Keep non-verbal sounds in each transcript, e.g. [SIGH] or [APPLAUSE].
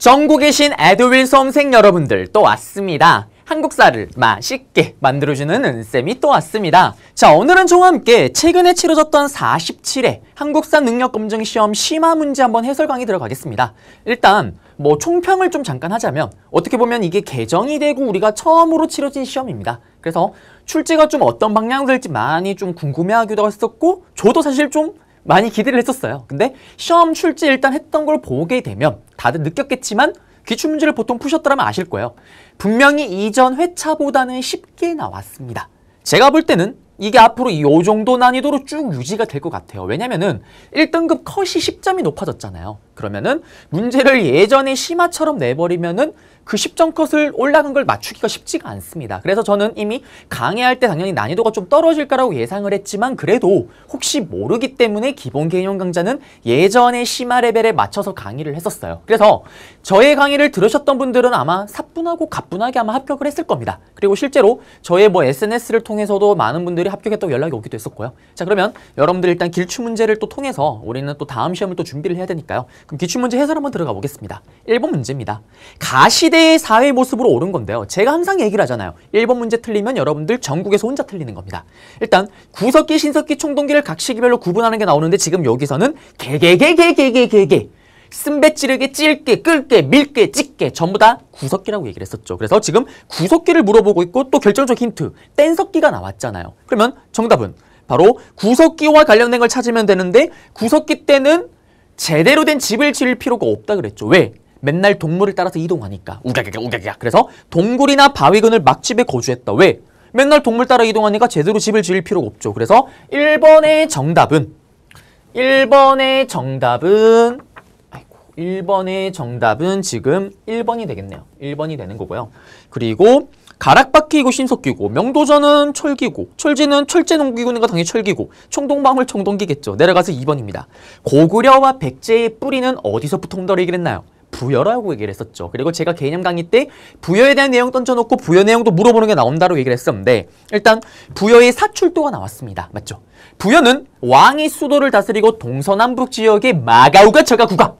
전국에 계신 에드윌 수험생 여러분들 또 왔습니다. 한국사를 맛있게 만들어주는 은쌤이 또 왔습니다. 자, 오늘은 저와 함께 최근에 치러졌던 47회 한국사 능력검증 시험 심화 문제 한번 해설 강의 들어가겠습니다. 일단 뭐 총평을 좀 잠깐 하자면 어떻게 보면 이게 개정이 되고 우리가 처음으로 치러진 시험입니다. 그래서 출제가 좀 어떤 방향으로 될지 많이 좀 궁금해하기도 했었고 저도 사실 좀 많이 기대를 했었어요. 근데 시험 출제 일단 했던 걸 보게 되면 다들 느꼈겠지만 기출 문제를 보통 푸셨더라면 아실 거예요. 분명히 이전 회차보다는 쉽게 나왔습니다. 제가 볼 때는 이게 앞으로 이 정도 난이도로 쭉 유지가 될 것 같아요. 왜냐면은 1등급 컷이 10점이 높아졌잖아요. 그러면은 문제를 예전에 심화처럼 내버리면은 그 10점 컷을 올라간 걸 맞추기가 쉽지가 않습니다. 그래서 저는 이미 강의할 때 당연히 난이도가 좀 떨어질 거라고 예상을 했지만 그래도 혹시 모르기 때문에 기본 개념 강좌는 예전의 심화 레벨에 맞춰서 강의를 했었어요. 그래서 저의 강의를 들으셨던 분들은 아마 사뿐하고 가뿐하게 아마 합격을 했을 겁니다. 그리고 실제로 저의 뭐 SNS를 통해서도 많은 분들이 합격했다고 연락이 오기도 했었고요. 자 그러면 여러분들 일단 기출 문제를 또 통해서 우리는 또 다음 시험을 또 준비를 해야 되니까요. 그럼 기출 문제 해설 한번 들어가 보겠습니다. 1번 문제입니다. 가시대 현재의 사회 의 모습으로 오른 건데요. 제가 항상 얘기를 하잖아요. 1번 문제 틀리면 여러분들 전국에서 혼자 틀리는 겁니다. 일단 구석기, 신석기, 총동기를 각 시기별로 구분하는 게 나오는데 지금 여기서는 개개개개개개개개 쓴배 찌르게, 찔게, 끌게, 밀게, 찢게 전부 다 구석기라고 얘기를 했었죠. 그래서 지금 구석기를 물어보고 있고 또 결정적 힌트, 뗀석기가 나왔잖아요. 그러면 정답은 바로 구석기와 관련된 걸 찾으면 되는데 구석기 때는 제대로 된 집을 지을 필요가 없다 그랬죠. 왜? 맨날 동물을 따라서 이동하니까 우갸갸갸 우갸갸 그래서 동굴이나 바위근을 막집에 거주했다. 왜? 맨날 동물 따라 이동하니까 제대로 집을 지을 필요가 없죠. 그래서 1번의 정답은 1번의 정답은 아이고 1번의 정답은 지금 1번이 되겠네요. 1번이 되는 거고요. 그리고 가락바퀴고 이 신석기고 명도전은 철기고 철지는 철제농기구니까 당연히 철기고 총동방울총동기겠죠 내려가서 2번입니다. 고구려와 백제의 뿌리는 어디서부터 엉더리를 했나요? 부여라고 얘기를 했었죠. 그리고 제가 개념 강의 때 부여에 대한 내용 던져놓고 부여 내용도 물어보는 게 나온다고 얘기를 했었는데 일단 부여의 사출도가 나왔습니다. 맞죠? 부여는 왕이 수도를 다스리고 동서남북 지역의 마가우가 저가 국가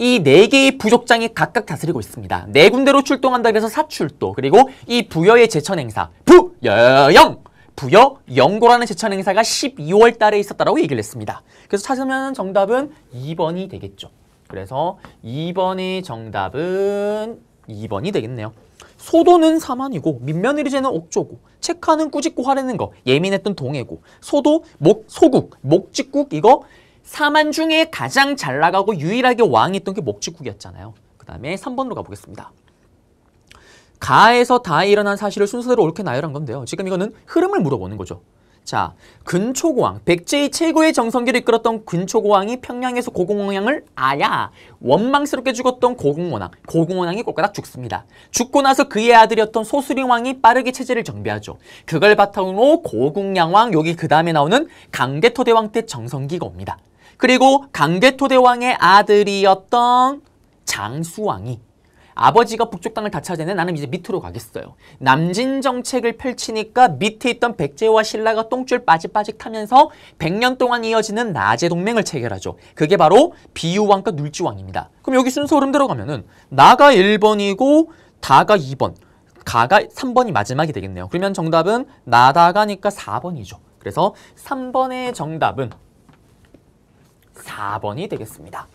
이 네 개의 부족장이 각각 다스리고 있습니다. 네 군데로 출동한다 그래서 사출도 그리고 이 부여의 제천 행사 부여영 부여 영고라는 제천 행사가 12월 달에 있었다라고 얘기를 했습니다. 그래서 찾으면 정답은 2번이 되겠죠. 그래서 2번의 정답은 2번이 되겠네요. 소도는 사만이고 민면의리제는 옥조고 책하는 꾸짖고 화내는 거 예민했던 동해고 소도 목 소국 목직국 이거 사만 중에 가장 잘 나가고 유일하게 왕이 던게 목직국이었잖아요. 그 다음에 3번으로 가보겠습니다. 가에서 다 일어난 사실을 순서대로 옳게 나열한 건데요. 지금 이거는 흐름을 물어보는 거죠. 자, 근초고왕, 백제의 최고의 정성기를 이끌었던 근초고왕이 평양에서 고공원양을 아야 원망스럽게 죽었던 고궁원왕, 고궁원왕이 꼴가닥 죽습니다. 죽고 나서 그의 아들이었던 소수링왕이 빠르게 체제를 정비하죠. 그걸 바탕으로 고궁양왕, 여기 그 다음에 나오는 강개토대왕 때 정성기가 옵니다. 그리고 강개토대왕의 아들이었던 장수왕이 아버지가 북쪽 땅을 다차지아내 나는 이제 밑으로 가겠어요. 남진 정책을 펼치니까 밑에 있던 백제와 신라가 똥줄 빠직빠직 타면서 100년 동안 이어지는 나제 동맹을 체결하죠. 그게 바로 비유왕과 눌지왕입니다. 그럼 여기 순서 흐름 들어가면은 나가 1번이고 다가 2번, 가가 3번이 마지막이 되겠네요. 그러면 정답은 나다가니까 4번이죠. 그래서 3번의 정답은 4번이 되겠습니다.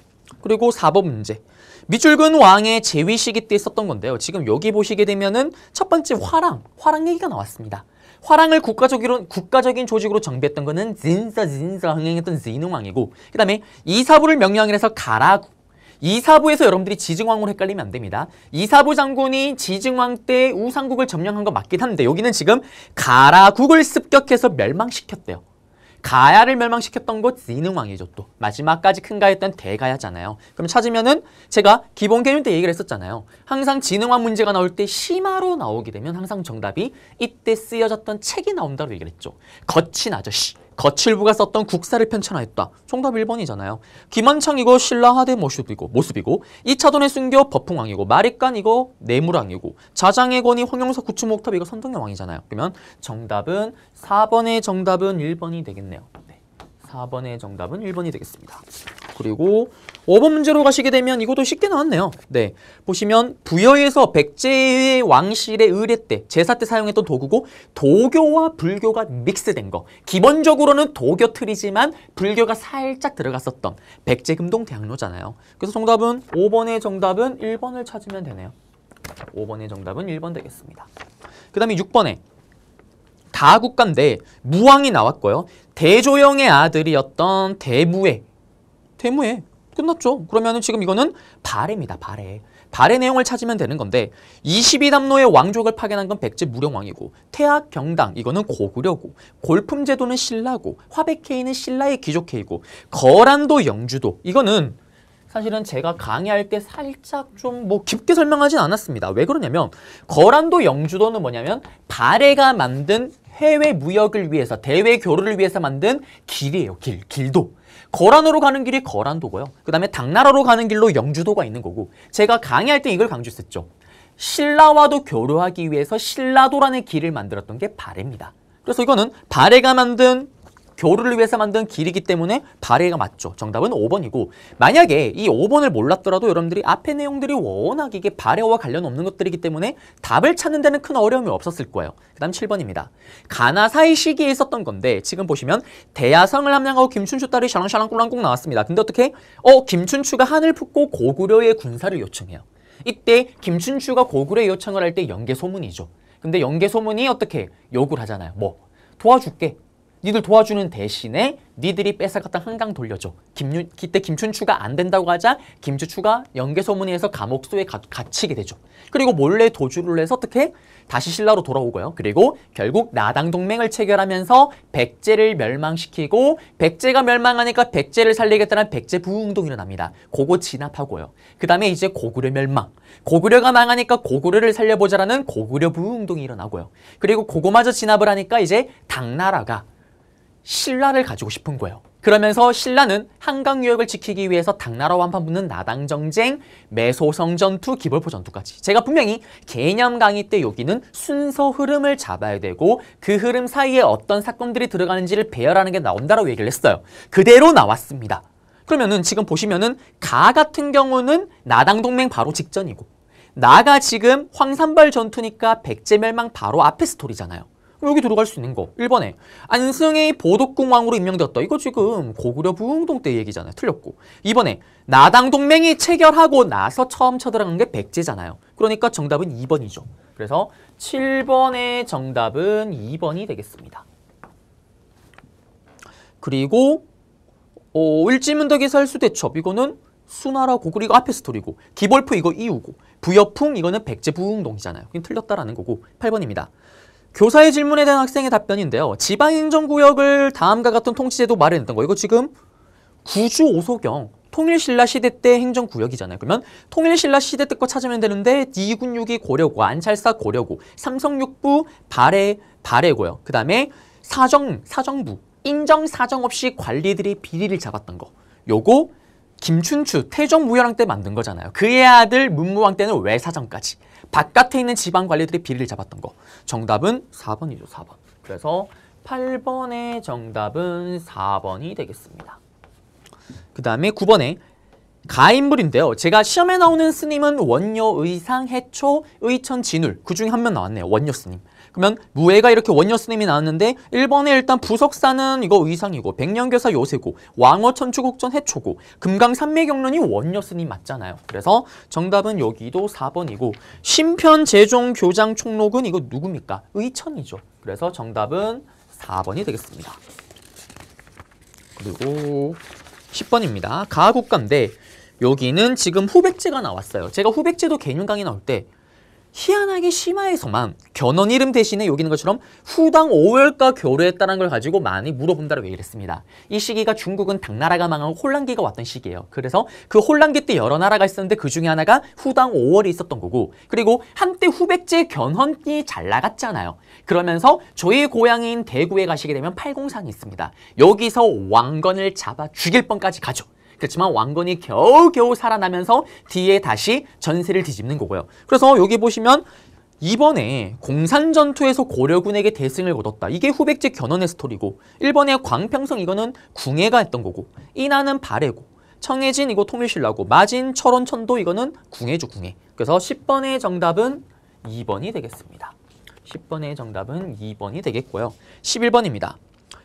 그리고 4번 문제. 밑줄근 왕의 제위 시기 때 썼던 건데요. 지금 여기 보시게 되면은 첫 번째 화랑, 화랑 얘기가 나왔습니다. 화랑을 국가적으로, 국가적인 조직으로 정비했던 거는 진사 진사 흥행했던 진흥왕이고 그 다음에 이사부를 명령을 해서 가라구 이사부에서 여러분들이 지증왕으로 헷갈리면 안 됩니다. 이사부 장군이 지증왕 때 우상국을 점령한 거 맞긴 한데 여기는 지금 가라국을 습격해서 멸망시켰대요. 가야를 멸망시켰던 곳 진흥왕이죠 또 마지막까지 큰가였던 대가야잖아요 그럼 찾으면은 제가 기본 개념 때 얘기를 했었잖아요 항상 진흥왕 문제가 나올 때 심화로 나오게 되면 항상 정답이 이때 쓰여졌던 책이 나온다고 얘기를 했죠 거친아저씨 거칠부가 썼던 국사를 편찬하였다. 정답 1번이잖아요. 김한창이고 신라하대 모습이고 모습이고 이차돈의 순교 법흥왕이고 마리깐 이거 내물왕이고 자장의 권이 황영사 구추목탑 이거 선덕여왕이잖아요. 그러면 정답은 4번의 정답은 1번이 되겠네요. 네. 4번의 정답은 1번이 되겠습니다. 그리고 5번 문제로 가시게 되면 이것도 쉽게 나왔네요. 네, 보시면 부여에서 백제의 왕실의 의례 때, 제사 때 사용했던 도구고 도교와 불교가 믹스된 거. 기본적으로는 도교 틀이지만 불교가 살짝 들어갔었던 백제금동 대학로잖아요. 그래서 정답은 5번의 정답은 1번을 찾으면 되네요. 5번의 정답은 1번 되겠습니다. 그 다음에 6번에 다국간 내 무왕이 나왔고요. 대조영의 아들이었던 대무에 대무에 끝났죠. 그러면 지금 이거는 발해입니다. 발해. 발해 내용을 찾으면 되는 건데 22담로의 왕족을 파견한 건 백제 무령왕이고 태학 경당 이거는 고구려고 골품 제도는 신라고 화백회의는 신라의 귀족회의고 거란도 영주도 이거는 사실은 제가 강의할 때 살짝 좀 뭐 깊게 설명하진 않았습니다. 왜 그러냐면 거란도 영주도는 뭐냐면 발해가 만든 해외 무역을 위해서 대외 교류를 위해서 만든 길이에요. 길, 길도. 거란으로 가는 길이 거란도고요. 그 다음에 당나라로 가는 길로 영주도가 있는 거고 제가 강의할 때 이걸 강조했었죠. 신라와도 교류하기 위해서 신라도라는 길을 만들었던 게 발해입니다. 그래서 이거는 발해가 만든 교류를 위해서 만든 길이기 때문에 발해가 맞죠. 정답은 5번이고 만약에 이 5번을 몰랐더라도 여러분들이 앞에 내용들이 워낙 이게 발해와 관련 없는 것들이기 때문에 답을 찾는 데는 큰 어려움이 없었을 거예요. 그 다음 7번입니다. 가나사이 시기에 있었던 건데 지금 보시면 대야성을 함양하고 김춘추 딸이 샤랑샤랑 꿀랑꿍 나왔습니다. 근데 어떻게? 어 김춘추가 한을 푸고 고구려의 군사를 요청해요. 이때 김춘추가 고구려 요청을 할 때 연개 소문이죠. 근데 연개 소문이 어떻게 요구를 하잖아요. 뭐 도와줄게. 니들 도와주는 대신에 니들이 뺏어갔던 한강 돌려줘. 김윤, 그때 김춘추가 안 된다고 하자 김춘추가 연개소문에서 감옥소에 가, 갇히게 되죠. 그리고 몰래 도주를 해서 어떻게? 다시 신라로 돌아오고요. 그리고 결국 나당 동맹을 체결하면서 백제를 멸망시키고 백제가 멸망하니까 백제를 살리겠다는 백제 부흥동이 일어납니다. 고거 진압하고요. 그 다음에 이제 고구려 멸망. 고구려가 망하니까 고구려를 살려보자라는 고구려 부흥동이 일어나고요. 그리고 고구마저 진압을 하니까 이제 당나라가 신라를 가지고 싶은 거예요. 그러면서 신라는 한강 유역을 지키기 위해서 당나라와 한판 붙는 나당 정쟁, 매소성 전투, 기벌포 전투까지. 제가 분명히 개념 강의 때 여기는 순서 흐름을 잡아야 되고 그 흐름 사이에 어떤 사건들이 들어가는지를 배열하는 게 나온다라고 얘기를 했어요. 그대로 나왔습니다. 그러면은 지금 보시면은 가 같은 경우는 나당 동맹 바로 직전이고 나가 지금 황산벌 전투니까 백제멸망 바로 앞에 스토리잖아요. 여기 들어갈 수 있는 거 1번에 안승의 보덕궁왕으로 임명되었다 이거 지금 고구려 부흥동 때 얘기잖아요 틀렸고 2번에 나당 동맹이 체결하고 나서 처음 쳐들어간 게 백제잖아요 그러니까 정답은 2번이죠 그래서 7번의 정답은 2번이 되겠습니다 그리고 어, 을지문덕이서 수대첩 이거는 수나라 고구리가 앞에 스토리고 기벌프 이거 이후고 부여풍 이거는 백제부흥동이잖아요 틀렸다라는 거고 8번입니다 교사의 질문에 대한 학생의 답변인데요. 지방행정구역을 다음과 같은 통치제도 마련했던 거. 이거 지금 구주 오소경 통일신라 시대 때 행정구역이잖아요. 그러면 통일신라 시대 때 거 찾으면 되는데 d 군육이 고려고, 안찰사 고려고, 삼성육부 발해 발해고요. 그 다음에 사정 사정부 인정 사정 없이 관리들이 비리를 잡았던 거. 요거 김춘추 태종 무열왕 때 만든 거잖아요. 그의 아들 문무왕 때는 왜사정까지 바깥에 있는 지방 관리들이 비리를 잡았던 거. 정답은 4번이죠, 4번. 그래서 8번의 정답은 4번이 되겠습니다. 그 다음에 9번에 가인물인데요. 제가 시험에 나오는 스님은 원효, 의상, 해초, 의천, 진울. 그 중에 한 명 나왔네요. 원효 스님. 그러면 무예가 이렇게 원녀 스님이 나왔는데 1번에 일단 부석사는 이거 의상이고 백년교사 요새고 왕어 천추국전 해초고 금강산매경론이 원녀 스님 맞잖아요. 그래서 정답은 여기도 4번이고 심편 제종 교장 총록은 이거 누굽니까? 의천이죠. 그래서 정답은 4번이 되겠습니다. 그리고 10번입니다. 가국감대 여기는 지금 후백제가 나왔어요. 제가 후백제도 개념 강의 나올 때 희한하게 심화에서만 견원 이름 대신에 여기 있는 것처럼 후당 5월과 교류했다는 걸 가지고 많이 물어본다고 얘기를 했습니다. 이 시기가 중국은 당나라가 망하고 혼란기가 왔던 시기예요. 그래서 그 혼란기 때 여러 나라가 있었는데 그 중에 하나가 후당 5월이 있었던 거고 그리고 한때 후백제 견훤이 잘 나갔잖아요. 그러면서 저희 고향인 대구에 가시게 되면 팔공산이 있습니다. 여기서 왕건을 잡아 죽일 뻔까지 가죠. 그렇지만 왕건이 겨우겨우 살아나면서 뒤에 다시 전세를 뒤집는 거고요. 그래서 여기 보시면 이번에 공산전투에서 고려군에게 대승을 거뒀다. 이게 후백제 견훤의 스토리고 일본의 광평성 이거는 궁예가 했던 거고 이나는 발해고 청해진 이거 통일신라고 마진 철원천도 이거는 궁예주 궁예. 그래서 10번의 정답은 2번이 되겠습니다. 10번의 정답은 2번이 되겠고요. 11번입니다.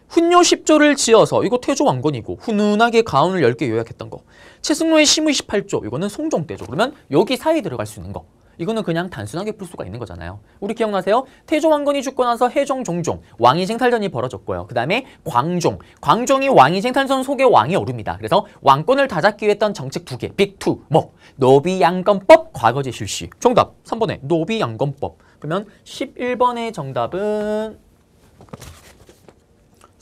훈요 10조를 지어서 이거 태조 왕건이고 훈훈하게 가훈을 10개 요약했던 거 최승로의 심의 18조 이거는 송종 때죠 그러면 여기 사이 에 들어갈 수 있는 거 이거는 그냥 단순하게 풀 수가 있는 거잖아요 우리 기억나세요? 태조 왕건이 죽고 나서 해종 종종 왕위 쟁탈전이 벌어졌고요 그 다음에 광종 광종이 왕위 쟁탈전 속에 왕이 오릅니다 그래서 왕권을 다잡기 위 했던 정책 두 개 빅투 뭐 노비양건법 과거제 실시 정답 3번에 노비양건법 그러면 11번의 정답은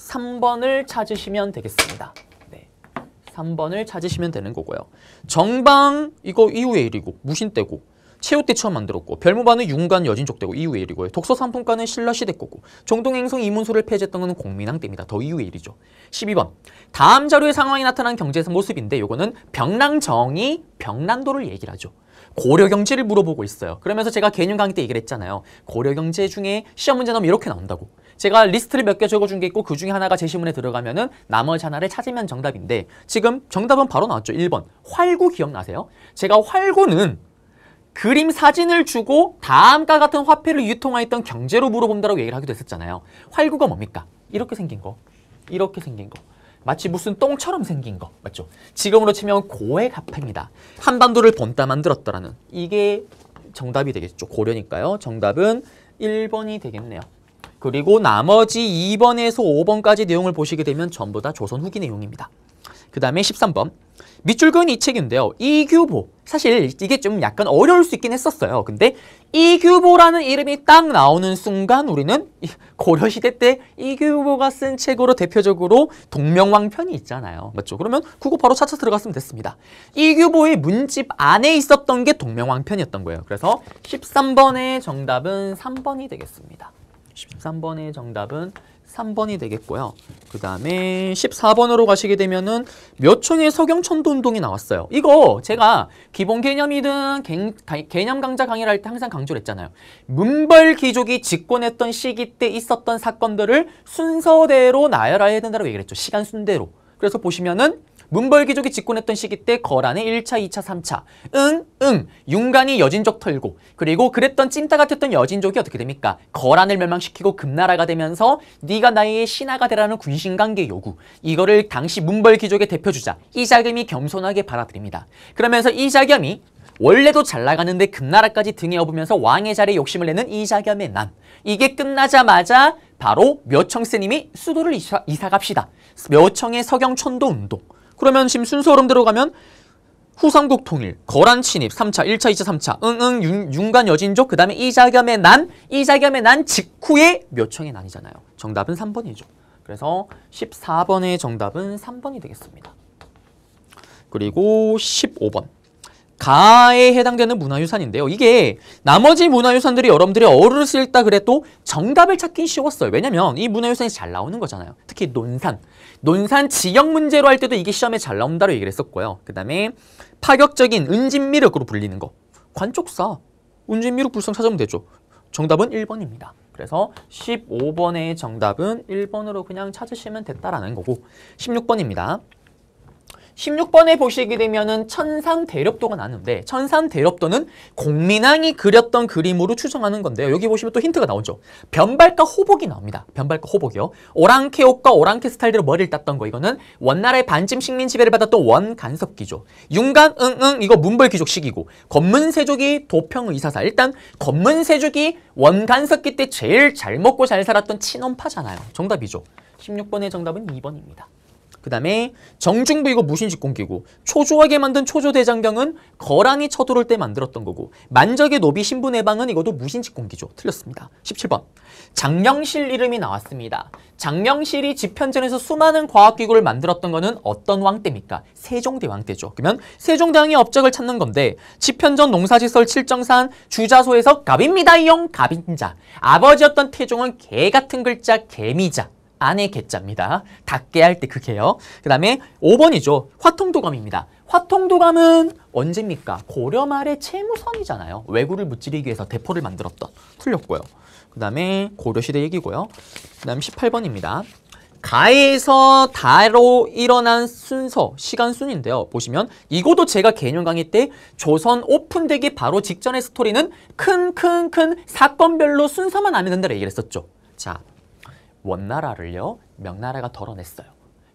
3번을 찾으시면 되겠습니다. 네. 3번을 찾으시면 되는 거고요. 정방 이거 이후의 일이고 무신때고 최후 때 처음 만들었고 별무반은 윤관 여진족 때고 이후의 일이고요. 독서 상품과는 신라시대 거고 정동행성 이문소를 폐지했던 것은 공민왕 때입니다. 더 이후의 일이죠. 12번 다음 자료의 상황이 나타난 경제 모습인데 요거는 병랑정이 병랑도를 얘기를 하죠. 고려 경제를 물어보고 있어요. 그러면서 제가 개념 강의 때 얘기를 했잖아요. 고려 경제 중에 시험 문제 나오면 이렇게 나온다고. 제가 리스트를 몇 개 적어준 게 있고 그 중에 하나가 제시문에 들어가면은 나머지 하나를 찾으면 정답인데 지금 정답은 바로 나왔죠. 1번. 활구 기억나세요? 제가 활구는 그림 사진을 주고 다음과 같은 화폐를 유통하였던 경제로 물어본다고 얘기를 하기도 했었잖아요. 활구가 뭡니까? 이렇게 생긴 거. 이렇게 생긴 거. 마치 무슨 똥처럼 생긴 거 맞죠? 지금으로 치면 고액 화폐입니다. 한반도를 번따 만들었더라는 이게 정답이 되겠죠. 고려니까요. 정답은 1번이 되겠네요. 그리고 나머지 2번에서 5번까지 내용을 보시게 되면 전부 다 조선 후기 내용입니다. 그 다음에 13번 밑줄 그은 이 책인데요. 이규보. 사실 이게 좀 약간 어려울 수 있긴 했었어요. 근데 이규보라는 이름이 딱 나오는 순간 우리는 고려시대 때 이규보가 쓴 책으로 대표적으로 동명왕편이 있잖아요. 맞죠? 그러면 그거 바로 차차 들어갔으면 됐습니다. 이규보의 문집 안에 있었던 게 동명왕편이었던 거예요. 그래서 13번의 정답은 3번이 되겠습니다. 13번의 정답은 3번이 되겠고요. 그 다음에 14번으로 가시게 되면은 몇 층의 석영천도 운동이 나왔어요. 이거 제가 기본 개념이든 개, 념 강좌 강의를 할 때 항상 강조를 했잖아요. 문벌 귀족이 집권했던 시기 때 있었던 사건들을 순서대로 나열해야 된다고 얘기를 했죠. 시간 순대로. 그래서 보시면은 문벌기족이 집권했던 시기 때 거란의 1차, 2차, 3차 응, 응, 윤관이 여진족 털고 그리고 그랬던 찐따 같았던 여진족이 어떻게 됩니까? 거란을 멸망시키고 금나라가 되면서 네가 나의 신하가 되라는 군신관계 요구 이거를 당시 문벌기족의 대표주자 이자겸이 겸손하게 받아들입니다. 그러면서 이자겸이 원래도 잘 나가는데 금나라까지 등에 업으면서 왕의 자리에 욕심을 내는 이자겸의 난. 이게 끝나자마자 바로 묘청 스님이 수도를 이사, 이사 갑시다. 묘청의 서경촌도 운동. 그러면 지금 순서름들어 가면 후삼국 통일, 거란 침입, 3차, 1차, 2차, 3차, 응응, 윤, 융간 여진족, 그 다음에 이자겸의 난, 이자겸의 난 직후에 몇청의 난이잖아요. 정답은 3번이죠. 그래서 14번의 정답은 3번이 되겠습니다. 그리고 15번. 가에 해당되는 문화유산인데요. 이게 나머지 문화유산들이 여러분들이 어를 쓸다 그래도 정답을 찾긴 쉬웠어요. 왜냐면 이 문화유산이 잘 나오는 거잖아요. 특히 논산. 논산 지역 문제로 할 때도 이게 시험에 잘나온다고 얘기를 했었고요. 그 다음에 파격적인 은진미륵으로 불리는 거. 관쪽사. 은진미륵 불성 찾으면 되죠. 정답은 1번입니다. 그래서 15번의 정답은 1번으로 그냥 찾으시면 됐다라는 거고 16번입니다. 16번에 보시게 되면은 천산 대렵도가 나는데 천산 대렵도는 공민왕이 그렸던 그림으로 추정하는 건데요. 여기 보시면 또 힌트가 나오죠. 변발과 호복이 나옵니다. 변발과 호복이요. 오랑캐 옷과 오랑캐 스타일대로 머리를 땄던 거 이거는 원나라의 반쯤 식민 지배를 받았던 원간섭기죠. 윤간 응응 이거 문벌귀족식이고 검문세족이 도평 의사사 일단 검문세족이 원간섭기 때 제일 잘 먹고 잘 살았던 친원파잖아요. 정답이죠. 16번의 정답은 2번입니다. 그 다음에 정중부 이거 무신직 공기고 초조하게 만든 초조대장경은 거랑이 쳐들어올 때 만들었던 거고 만적의 노비 신분 해방은 이것도 무신직 공기죠. 틀렸습니다. 17번 장령실 이름이 나왔습니다. 장령실이 집현전에서 수많은 과학기구를 만들었던 거는 어떤 왕 때입니까? 세종대왕 때죠. 그러면 세종대왕의 업적을 찾는 건데 집현전 농사시설 칠정산 주자소에서 갑입니다 이용 갑인자 아버지였던 태종은 개 같은 글자 개미자 안의 개자입니다. 닿게 할 때그게요그 다음에 5번이죠. 화통도감입니다. 화통도감은 언제입니까? 고려 말의 채무선이잖아요. 왜구를 무찌르기 위해서 대포를 만들었던. 틀렸고요. 그 다음에 고려시대 얘기고요. 그 다음 18번입니다. 가에서 다로 일어난 순서, 시간순인데요. 보시면 이것도 제가 개념 강의 때 조선 오픈되기 바로 직전의 스토리는 큰 큰 큰 사건별로 순서만 알면 된다고 얘기를 했었죠. 자, 원나라를요 명나라가 덜어냈어요.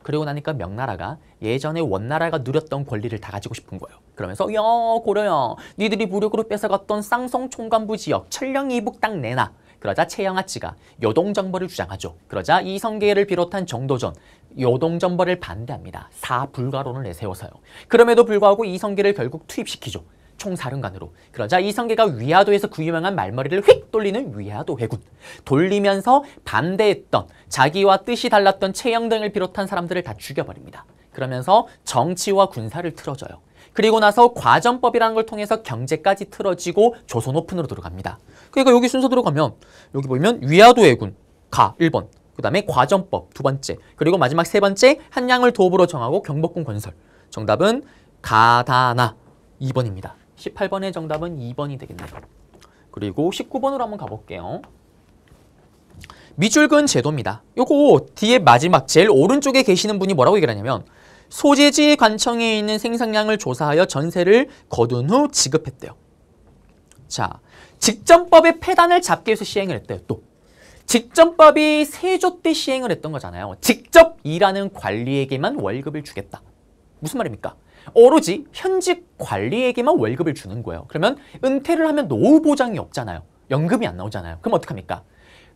그리고 나니까 명나라가 예전에 원나라가 누렸던 권리를 다 가지고 싶은 거예요. 그러면서 야 고려야 니들이 무력으로 뺏어갔던 쌍성 총관부 지역 철령 이북 땅 내놔. 그러자 채영아치가 요동정벌을 주장하죠. 그러자 이성계를 비롯한 정도전 요동정벌을 반대합니다. 사불가론을 내세워서요. 그럼에도 불구하고 이성계를 결국 투입시키죠. 총사령관으로 그러자 이성계가 위화도에서 그 유명한 말머리를 휙 돌리는 위화도 회군 돌리면서 반대했던 자기와 뜻이 달랐던 최영 등을 비롯한 사람들을 다 죽여버립니다. 그러면서 정치와 군사를 틀어줘요. 그리고 나서 과전법이라는 걸 통해서 경제까지 틀어지고 조선 오픈으로 들어갑니다. 그러니까 여기 순서대로 가면 여기 보면 위화도 회군 가 1번 그 다음에 과전법 두 번째 그리고 마지막 세 번째 한양을 도읍으로 정하고 경복궁 건설 정답은 가다나 2번입니다. 18번의 정답은 2번이 되겠네요. 그리고 19번으로 한번 가볼게요. 밑줄근 제도입니다. 요거 뒤에 마지막 제일 오른쪽에 계시는 분이 뭐라고 얘기를 하냐면 소재지 관청에 있는 생산량을 조사하여 전세를 거둔 후 지급했대요. 자, 직전법의 폐단을 잡기 위해서 시행을 했대요. 또 직전법이 세조 때 시행을 했던 거잖아요. 직접 일하는 관리에게만 월급을 주겠다. 무슨 말입니까? 오로지 현직 관리에게만 월급을 주는 거예요. 그러면 은퇴를 하면 노후 보장이 없잖아요. 연금이 안 나오잖아요. 그럼 어떡합니까?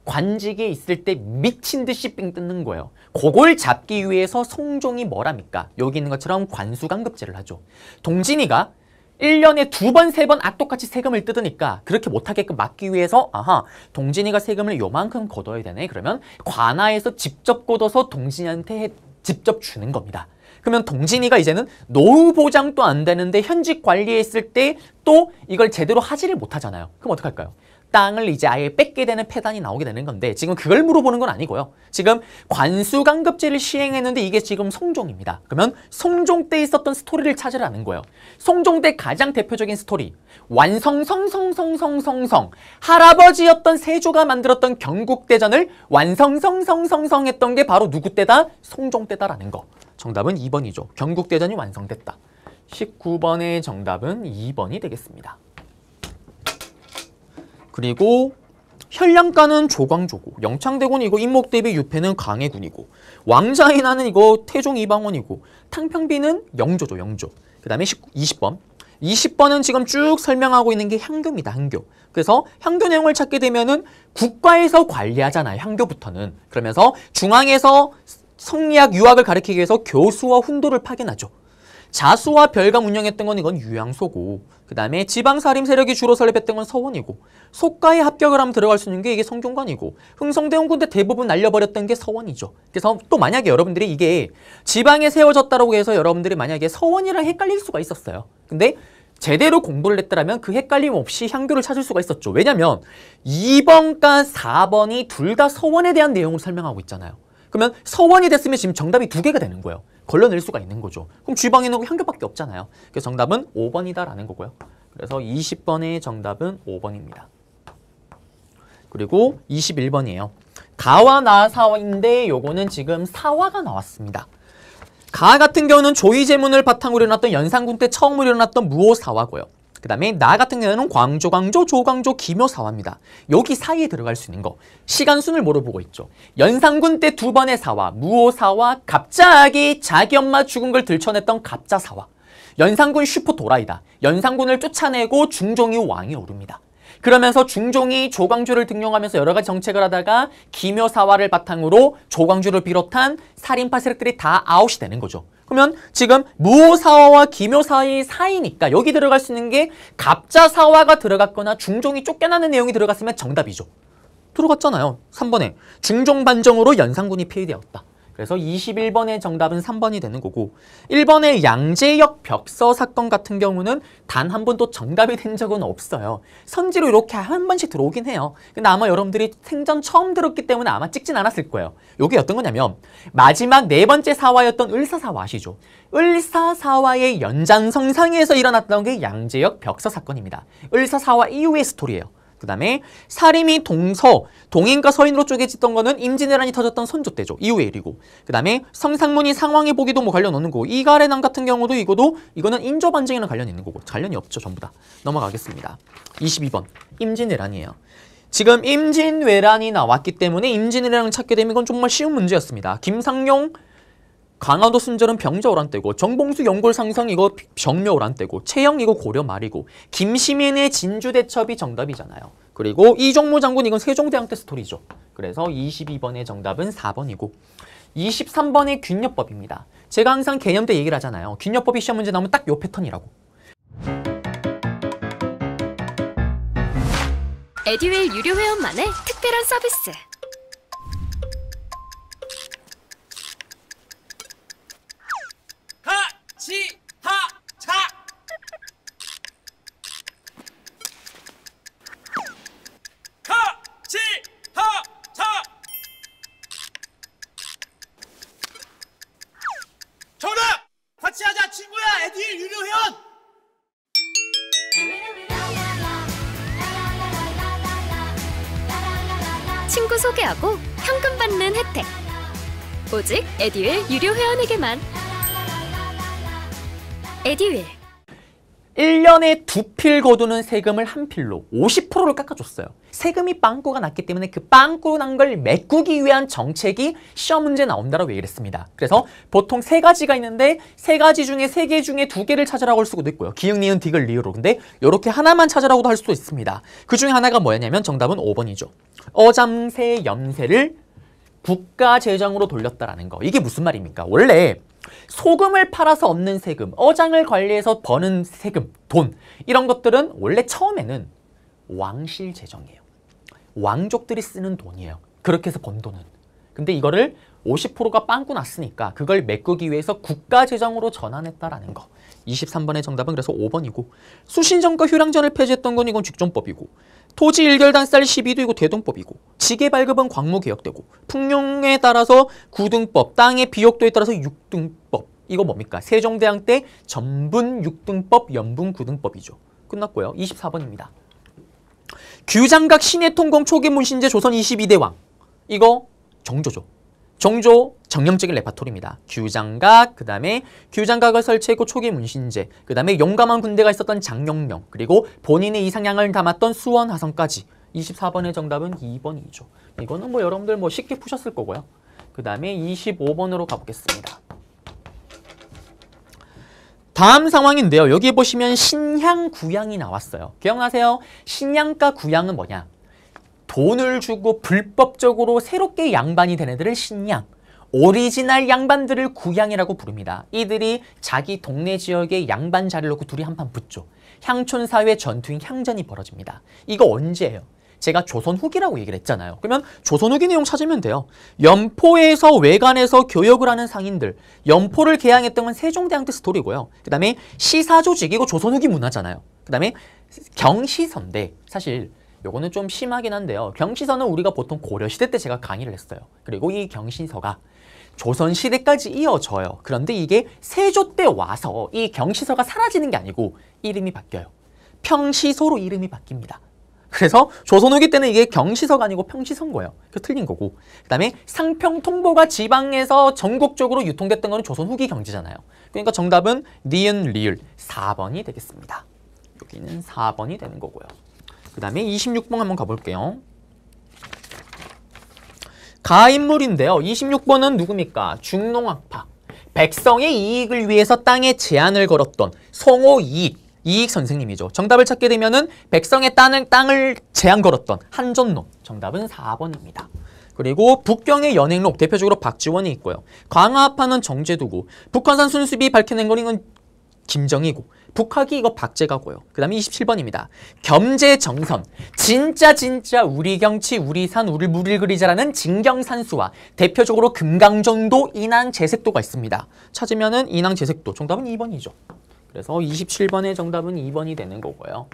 관직에 있을 때 미친 듯이 삥 뜯는 거예요. 그걸 잡기 위해서 송종이 뭐랍니까? 여기 있는 것처럼 관수강급제를 하죠. 동진이가 1년에 두 번, 세번 악독같이 세금을 뜯으니까 그렇게 못하게끔 막기 위해서 아하, 동진이가 세금을 요만큼 걷어야 되네. 그러면 관아에서 직접 걷어서 동진이한테 직접 주는 겁니다. 그러면 동진이가 이제는 노후 보장도 안 되는데 현직 관리에 있을 때 또 이걸 제대로 하지를 못하잖아요. 그럼 어떡할까요? 땅을 이제 아예 뺏게 되는 패단이 나오게 되는 건데 지금 그걸 물어보는 건 아니고요. 지금 관수강급제를 시행했는데 이게 지금 송종입니다. 그러면 송종 때 있었던 스토리를 찾으라는 거예요. 송종 때 가장 대표적인 스토리 완성성성성성성성성 할아버지였던 세조가 만들었던 경국대전을 완성성성성성했던 게 바로 누구 때다? 송종 때다라는 거. 정답은 2번이죠. 경국대전이 완성됐다. 19번의 정답은 2번이 되겠습니다. 그리고 현량가는 조광조고 영창대군 이거 임목 대비 유패는 강해군이고 왕자의 나는 이거 태종 이방원이고 탕평비는 영조죠 영조 그 다음에 20번 20번은 지금 쭉 설명하고 있는 게 향교입니다 향교 그래서 향교 내용을 찾게 되면은 국가에서 관리하잖아요 향교부터는 그러면서 중앙에서 성리학 유학을 가르치기 위해서 교수와 훈도를 파견하죠. 자수와 별감 운영했던 건 이건 유양소고 그 다음에 지방사림 세력이 주로 설립했던 건 서원이고 속가에 합격을 하면 들어갈 수 있는 게 이게 성균관이고 흥성대 홍군대 대부분 날려버렸던 게 서원이죠 그래서 또 만약에 여러분들이 이게 지방에 세워졌다고 라 해서 여러분들이 만약에 서원이랑 헷갈릴 수가 있었어요 근데 제대로 공부를 했더라면 그 헷갈림 없이 향교를 찾을 수가 있었죠 왜냐면 2번과 4번이 둘 다 서원에 대한 내용을 설명하고 있잖아요 그러면 서원이 됐으면 지금 정답이 두 개가 되는 거예요. 걸러낼 수가 있는 거죠. 그럼 주방에 있는 거한 개밖에 없잖아요. 그래서 정답은 5번이다라는 거고요. 그래서 20번의 정답은 5번입니다. 그리고 21번이에요. 가와 나사원인데 요거는 지금 사화가 나왔습니다. 가 같은 경우는 조이제문을 바탕으로 일어났던 연산군 때 처음으로 일어났던 무오사화고요. 그 다음에 나 같은 경우는 광조, 광조, 조광조, 기묘사화입니다. 여기 사이에 들어갈 수 있는 거. 시간순을 물어보고 있죠. 연산군 때 두 번의 사화, 무호사화, 갑자기 자기 엄마 죽은 걸들쳐냈던 갑자사화. 연산군 슈퍼 도라이다. 연산군을 쫓아내고 중종이 왕이 오릅니다. 그러면서 중종이 조광조를 등용하면서 여러 가지 정책을 하다가 기묘사화를 바탕으로 조광조를 비롯한 살인파 세력들이 다 아웃이 되는 거죠. 그면 지금 무사화와 기묘사의 사이니까 여기 들어갈 수 있는 게 갑자사화가 들어갔거나 중종이 쫓겨나는 내용이 들어갔으면 정답이죠. 들어갔잖아요. 3번에 중종반정으로 연산군이 폐위되었다. 그래서 21번의 정답은 3번이 되는 거고 1번의 양재역 벽서 사건 같은 경우는 단 한 번도 정답이 된 적은 없어요. 선지로 이렇게 한 번씩 들어오긴 해요. 근데 아마 여러분들이 생전 처음 들었기 때문에 아마 찍진 않았을 거예요. 이게 어떤 거냐면 마지막 네 번째 사화였던 을사사화 아시죠? 을사사화의 연장성상에서 일어났던 게 양재역 벽서 사건입니다. 을사사화 이후의 스토리예요. 그 다음에 사림이 동서, 동인과 서인으로 쪼개지던 거는 임진왜란이 터졌던 선조 때죠. 이후의 일이고. 그 다음에 성상문이 상황의 보기도 뭐 관련 없는 거고. 이가래난 같은 경우도 이거도 이거는 인조 반증이랑 관련 있는 거고. 관련이 없죠. 전부 다. 넘어가겠습니다. 22번. 임진왜란이에요. 지금 임진왜란이 나왔기 때문에 임진왜란을 찾게 되면 이건 정말 쉬운 문제였습니다. 김상용 강화도 순절은 병자호란 때고 정봉수 연골 상성 이거 병묘호란 때고 채영 이거 고려 말이고 김시민의 진주 대첩이 정답이잖아요. 그리고 이종무 장군 이건 세종대왕 때 스토리죠. 그래서 22번의 정답은 4번이고 23번의 균열법입니다. 제가 항상 개념 때 얘기를 하잖아요. 균열법이 시험 문제 나오면 딱 요 패턴이라고. 에듀윌 유료 회원만의 특별한 서비스. 시하착 하시하착 정 같이 하자 친구야 에디 유료회원 친구 소개하고 현금 받는 혜택 오직 에듀의 유료 회원에게만 에디윌 1년에 두 필 거두는 세금을 한 필로 50%를 깎아줬어요. 세금이 빵꾸가 났기 때문에 그 빵꾸 난 걸 메꾸기 위한 정책이 시험 문제 나온다라고 얘기를 했습니다. 그래서 보통 세 가지가 있는데 세 가지 중에 세 개 중에 두 개를 찾으라고 할 수도 있고요. 기역, 니은, 디귿, 리으로. 근데 이렇게 하나만 찾으라고도 할 수도 있습니다. 그 중에 하나가 뭐였냐면 정답은 5번이죠. 어잠세, 염세를 국가 재정으로 돌렸다라는 거. 이게 무슨 말입니까? 원래 소금을 팔아서 얻는 세금, 어장을 관리해서 버는 세금, 돈 이런 것들은 원래 처음에는 왕실 재정이에요. 왕족들이 쓰는 돈이에요. 그렇게 해서 번 돈은. 근데 이거를 50%가 빵꾸 났으니까 그걸 메꾸기 위해서 국가 재정으로 전환했다라는 거. 23번의 정답은 그래서 5번이고 수신전과 휴랑전을 폐지했던 건 이건 직종법이고 토지 일결단쌀 12도 이고 대동법이고 지게 발급은 광무 개혁되고 풍룡에 따라서 9등법 땅의 비옥도에 따라서 6등법 이거 뭡니까? 세종대왕 때 전분 6등법 연분 9등법이죠. 끝났고요. 24번입니다. 규장각 신해 통공 초기 문신제 조선 22대 왕 이거 정조죠. 정조 정형적인 레파토리입니다. 규장각, 그 다음에 규장각을 설치했고 초기 문신제, 그 다음에 용감한 군대가 있었던 장영령, 그리고 본인의 이상향을 담았던 수원화성까지 24번의 정답은 2번이죠. 이거는 뭐 여러분들 뭐 쉽게 푸셨을 거고요. 그 다음에 25번으로 가보겠습니다. 다음 상황인데요. 여기 보시면 신향, 구향이 나왔어요. 기억나세요? 신향과 구향은 뭐냐? 돈을 주고 불법적으로 새롭게 양반이 된 애들을 신양, 오리지널 양반들을 구양이라고 부릅니다. 이들이 자기 동네 지역의 양반 자리를 놓고 둘이 한판 붙죠. 향촌 사회 전투인 향전이 벌어집니다. 이거 언제예요? 제가 조선 후기라고 얘기를 했잖아요. 그러면 조선 후기 내용 찾으면 돼요. 연포에서 외관에서 교역을 하는 상인들. 연포를 개항했던 건 세종대왕 때 스토리고요. 그 다음에 시사조직, 이고 조선 후기 문화잖아요. 그 다음에 경시선대. 사실 요거는 좀 심하긴 한데요. 경시서는 우리가 보통 고려시대 때 제가 강의를 했어요. 그리고 이 경시서가 조선시대까지 이어져요. 그런데 이게 세조 때 와서 이 경시서가 사라지는 게 아니고 이름이 바뀌어요. 평시소로 이름이 바뀝니다. 그래서 조선 후기 때는 이게 경시서가 아니고 평시선 거예요. 그 틀린 거고. 그다음에 상평통보가 지방에서 전국적으로 유통됐던 거는 조선 후기 경지잖아요. 그러니까 정답은 니은 리을 4번이 되겠습니다. 여기는 4번이 되는 거고요. 그 다음에 26번 한번 가볼게요. 가인물인데요. 26번은 누굽니까? 중농학파. 백성의 이익을 위해서 땅에 제한을 걸었던 송호 이익, 이익 선생님이죠. 정답을 찾게 되면은 백성의 땅을, 땅을 제한 걸었던 한전론. 정답은 4번입니다. 그리고 북경의 연행록 대표적으로 박지원이 있고요. 광화파는 정제두고 북한산 순수비 밝혀낸 거 이건 김정희고 북학이 이거 박제가고요. 그 다음에 27번입니다. 겸재정선. 진짜 진짜 우리 경치, 우리 산, 우리 물을 그리자라는 진경산수와 대표적으로 금강정도, 인왕, 제색도가 있습니다. 찾으면은 인왕, 제색도 정답은 2번이죠. 그래서 27번의 정답은 2번이 되는 거고요.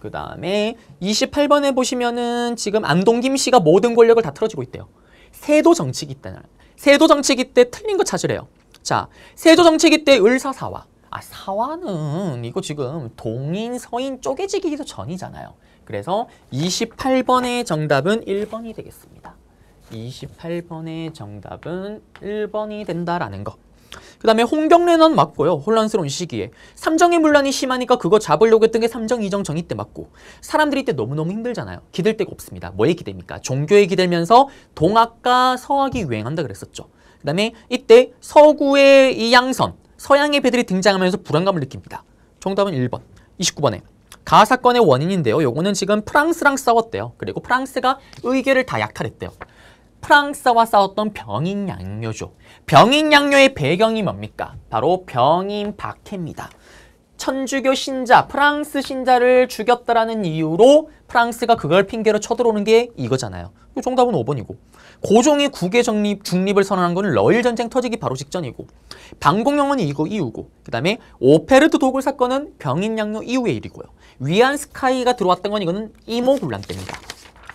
그 다음에 28번에 보시면은 지금 안동김 씨가 모든 권력을 다 틀어지고 있대요. 세도 정치기 때는 세도 정치기 때 틀린 거 찾으래요. 자, 세도 정치기 때 을사사와 아, 사화는 이거 지금 동인, 서인 쪼개지기도 전이잖아요. 그래서 28번의 정답은 1번이 되겠습니다. 28번의 정답은 1번이 된다라는 거. 그 다음에 홍경래는 맞고요. 혼란스러운 시기에. 삼정의 물란이 심하니까 그거 잡으려고 했던 게 삼정, 이정, 정의 때 맞고 사람들이 때 너무너무 힘들잖아요. 기댈 데가 없습니다. 뭐에 기댑니까? 종교에 기대면서 동학과 서학이 유행한다 그랬었죠. 그 다음에 이때 서구의 이양선, 서양의 배들이 등장하면서 불안감을 느낍니다. 정답은 1번. 29번에 가사건의 원인인데요. 요거는 지금 프랑스랑 싸웠대요. 그리고 프랑스가 의궤를 다 약탈했대요. 프랑스와 싸웠던 병인양요죠. 병인양요의 배경이 뭡니까? 바로 병인 박해입니다. 천주교 신자, 프랑스 신자를 죽였다라는 이유로 프랑스가 그걸 핑계로 쳐들어오는 게 이거잖아요. 그 정답은 5번이고. 고종이 국외 정립, 중립을 선언한 것은 러일 전쟁 터지기 바로 직전이고 방공영은 이거 이후고 그 다음에 오페르트 도굴 사건은 병인양요 이후의 일이고요. 위안스카이가 들어왔던 건 이거는 이모군란 때입니다.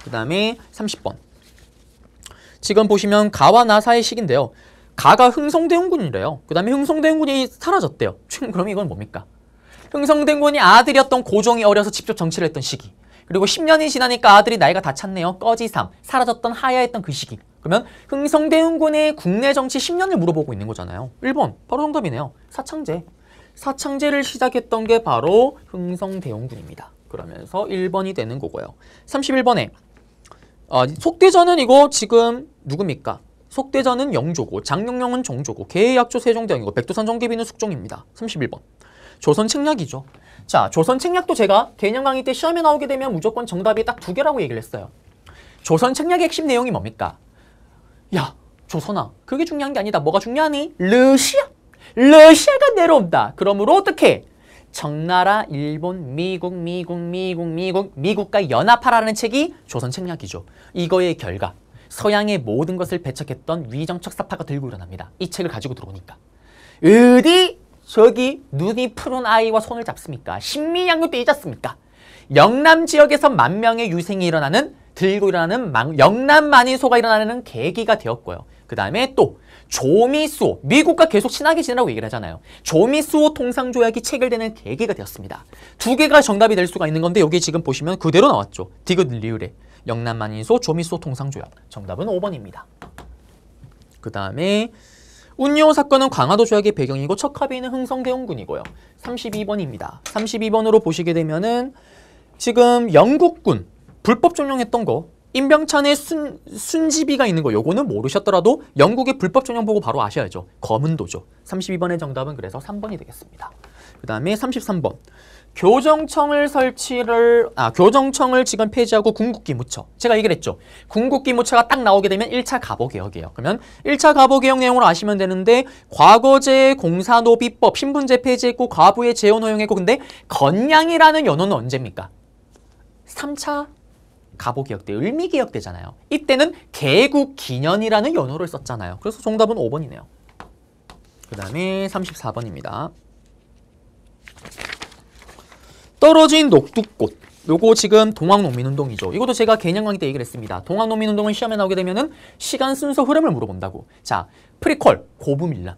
그 다음에 30번 지금 보시면 가와 나사의 시기인데요. 가가 흥성대원군이래요. 그 다음에 흥성대원군이 사라졌대요. [LAUGHS] 그럼 이건 뭡니까? 흥성대원군이 아들이었던 고종이 어려서 직접 정치를 했던 시기. 그리고 10년이 지나니까 아들이 나이가 다 찼네요. 꺼지삼. 사라졌던 하야했던 그 시기. 그러면 흥성대운군의 국내 정치 10년을 물어보고 있는 거잖아요. 1번 바로 정답이네요. 사창제. 사창제를 시작했던 게 바로 흥성대운군입니다. 그러면서 1번이 되는 거고요. 31번에 어, 아, 속대전은 이거 지금 누굽니까? 속대전은 영조고 장룡령은 정조고 계약조 세종대왕이고 백두산 정계비는 숙종입니다. 31번. 조선 책략이죠. 자, 조선 책략도 제가 개념 강의 때 시험에 나오게 되면 무조건 정답이 딱 두 개라고 얘기를 했어요. 조선 책략의 핵심 내용이 뭡니까? 야, 조선아, 그게 중요한 게 아니다. 뭐가 중요하니? 러시아! 러시아가 내려온다. 그러므로 어떻게? 청나라, 일본, 미국, 미국, 미국, 미국, 미국과 연합하라는 책이 조선 책략이죠. 이거의 결과, 서양의 모든 것을 배척했던 위정척 사파가 들고 일어납니다. 이 책을 가지고 들어오니까. 어디 저기 눈이 푸른 아이와 손을 잡습니까? 신미양요 때 잊었습니까? 영남 지역에서 만 명의 유생이 일어나는 들고 일어나는 망, 영남 만인소가 일어나는 계기가 되었고요. 그 다음에 또 조미수호, 미국과 계속 친하게 지내라고 얘기를 하잖아요. 조미수호 통상조약이 체결되는 계기가 되었습니다. 두 개가 정답이 될 수가 있는 건데 여기 지금 보시면 그대로 나왔죠. 디귿 리을레 영남 만인소, 조미수호 통상조약. 정답은 5번입니다. 그 다음에 운요 호 사건은 광화도 조약의 배경이고 척 합의는 흥성대원군이고요. 32번입니다. 32번으로 보시게 되면은 지금 영국군 불법 점령했던 거 임병찬의 순, 순지비가 있는 거 요거는 모르셨더라도 영국의 불법 점령 보고 바로 아셔야죠. 검은도죠. 32번의 정답은 그래서 3번이 되겠습니다. 그 다음에 33번 교정청을 설치를 아 교정청을 지금 폐지하고 군국기무처 제가 얘기를 했죠 군국기무처가 딱 나오게 되면 1차 가보개혁이에요 그러면 1차 가보개혁 내용으로 아시면 되는데 과거제 공사노비법 신분제 폐지했고 과부의 재혼 허용했고 근데 건양이라는 연호는 언제입니까 3차 가보개혁 때 을미개혁 때잖아요 이때는 개국기년이라는 연호를 썼잖아요 그래서 정답은 5번이네요 그 다음에 34번입니다 떨어진 녹두꽃 요거 지금 동학농민운동이죠. 이것도 제가 개념 강의 때 얘기를 했습니다. 동학농민운동은 시험에 나오게 되면은 시간 순서 흐름을 물어본다고. 자, 프리퀄, 고부밀란.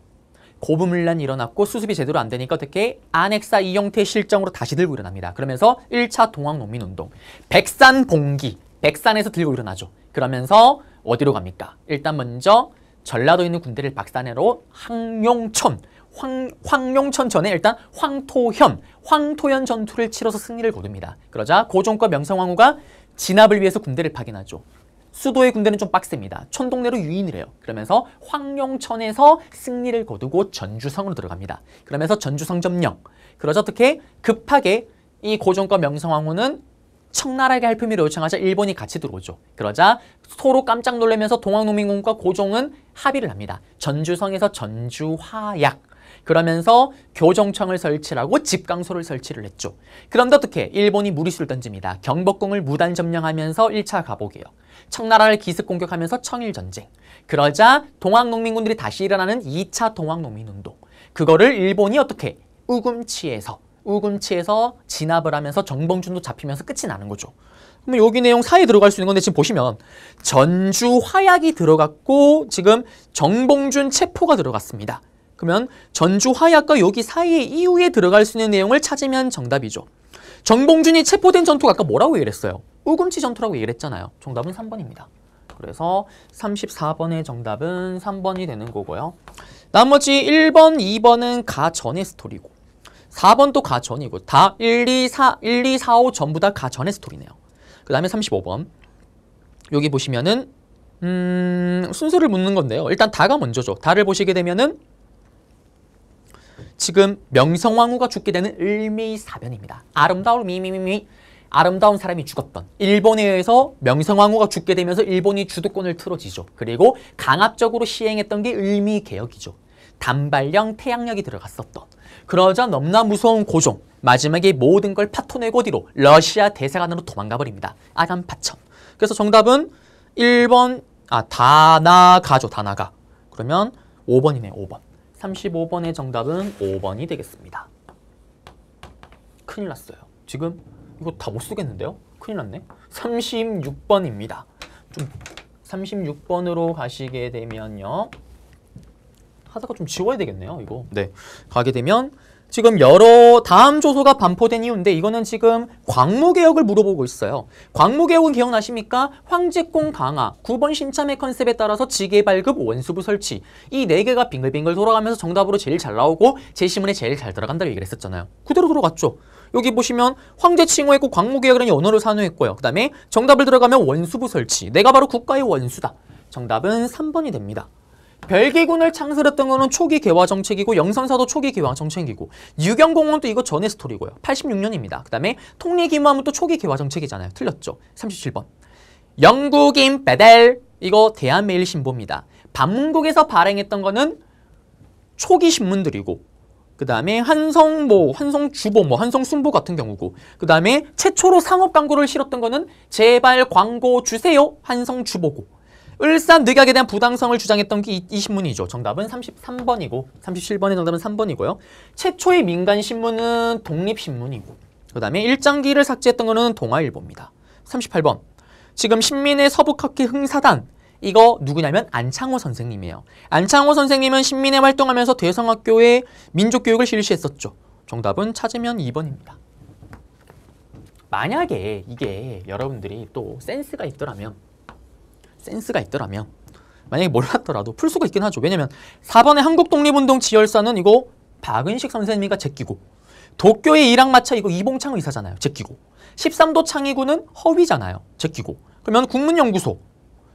고부밀란이 일어났고 수습이 제대로 안 되니까 어떻게 안핵사 이영태 실정으로 다시 들고 일어납니다. 그러면서 1차 동학농민운동, 백산봉기, 백산에서 들고 일어나죠. 그러면서 어디로 갑니까? 일단 먼저 전라도 에 있는 군대를 박산해로 항용촌 황, 황룡천 전에 일단 황토현, 황토현 전투를 치러서 승리를 거둡니다. 그러자 고종과 명성황후가 진압을 위해서 군대를 파견하죠. 수도의 군대는 좀 빡셉니다. 천동네로 유인을 해요. 그러면서 황룡천에서 승리를 거두고 전주성으로 들어갑니다. 그러면서 전주성 점령. 그러자 어떻게 급하게 이 고종과 명성황후는 청나라에게 할 품위를 요청하자 일본이 같이 들어오죠. 그러자 서로 깜짝 놀라면서 동학농민군과 고종은 합의를 합니다. 전주성에서 전주화약 그러면서 교정청을 설치하고 집강소를 설치를 했죠. 그런데 어떻게 일본이 무리수를 던집니다. 경복궁을 무단 점령하면서 1차 가보게요. 청나라를 기습 공격하면서 청일전쟁. 그러자 동학농민군들이 다시 일어나는 2차 동학농민운동. 그거를 일본이 어떻게 우금치에서 우금치에서 진압을 하면서 정봉준도 잡히면서 끝이 나는 거죠. 그럼 여기 내용 사이에 들어갈 수 있는 건데 지금 보시면 전주 화약이 들어갔고 지금 정봉준 체포가 들어갔습니다. 그러면 전주 화약과 여기 사이에 이후에 들어갈 수 있는 내용을 찾으면 정답이죠. 정봉준이 체포된 전투가 아까 뭐라고 얘기 했어요? 우금치 전투라고 얘기 했잖아요. 정답은 3번입니다. 그래서 34번의 정답은 3번이 되는 거고요. 나머지 1번, 2번은 가 전의 스토리고 4번 도가 전이고 다 1, 2, 4, 1, 2, 4, 5 전부 다가 전의 스토리네요. 그 다음에 35번 여기 보시면은 음, 순서를 묻는 건데요. 일단 다가 먼저죠. 다를 보시게 되면은 지금 명성황후가 죽게 되는 을미사변입니다. 아름다운 미미미미 아름다운 사람이 죽었던 일본에 의해서 명성황후가 죽게 되면서 일본이 주도권을 틀어지죠. 그리고 강압적으로 시행했던 게 을미개혁이죠. 단발령 태양력이 들어갔었던 그러자 넘나 무서운 고종 마지막에 모든 걸 파토내고 뒤로 러시아 대사관으로 도망가버립니다. 아간파천 그래서 정답은 1번 아 다나가죠 다나가 그러면 5번이네 5번 35번의 정답은 5번이 되겠습니다. 큰일 났어요. 지금 이거 다 못 쓰겠는데요? 큰일 났네. 36번입니다. 좀 36번으로 가시게 되면요. 하다가 좀 지워야 되겠네요, 이거. 네. 가게 되면 지금 여러 다음 조소가 반포된 이유인데 이거는 지금 광무개혁을 물어보고 있어요. 광무개혁은 기억나십니까? 황제공 강화, 9번 신참의 컨셉에 따라서 지게발급 원수부 설치 이 네 개가 빙글빙글 돌아가면서 정답으로 제일 잘 나오고 제시문에 제일 잘 들어간다고 얘기를 했었잖아요. 그대로 들어갔죠. 여기 보시면 황제 칭호했고 광무개혁이라는 언어를 산호했고요. 그 다음에 정답을 들어가면 원수부 설치. 내가 바로 국가의 원수다. 정답은 3번이 됩니다. 별개군을 창설했던 거는 초기 개화 정책이고 영산사도 초기 개화 정책이고 유경공원도 이거 전의 스토리고요. 86년입니다. 그 다음에 통리기무하면또 초기 개화 정책이잖아요. 틀렸죠. 37번. 영국인 배달 이거 대한매일신보입니다. 반문국에서 발행했던 거는 초기 신문들이고 그 다음에 한성보, 한성주보, 뭐 한성순보 같은 경우고 그 다음에 최초로 상업 광고를 실었던 거는 제발 광고 주세요 한성주보고 을산 늑약에 대한 부당성을 주장했던 게 이 신문이죠. 정답은 33번이고 37번의 정답은 3번이고요. 최초의 민간 신문은 독립신문이고 그 다음에 일장기를 삭제했던 거는 동아일보입니다. 38번 지금 신민의 서북학회 흥사단 이거 누구냐면 안창호 선생님이에요. 안창호 선생님은 신민회 활동하면서 대성학교에 민족교육을 실시했었죠. 정답은 찾으면 2번입니다. 만약에 이게 여러분들이 또 센스가 있더라면 센스가 있더라면 만약에 몰랐더라도 풀 수가 있긴 하죠. 왜냐면 4번의 한국독립운동 지열사는 이거 박은식 선생님이가 제끼고 도쿄의 이랑마차 이거 이봉창 의사잖아요. 제끼고 13도 창의군은 허위잖아요. 제끼고 그러면 국문연구소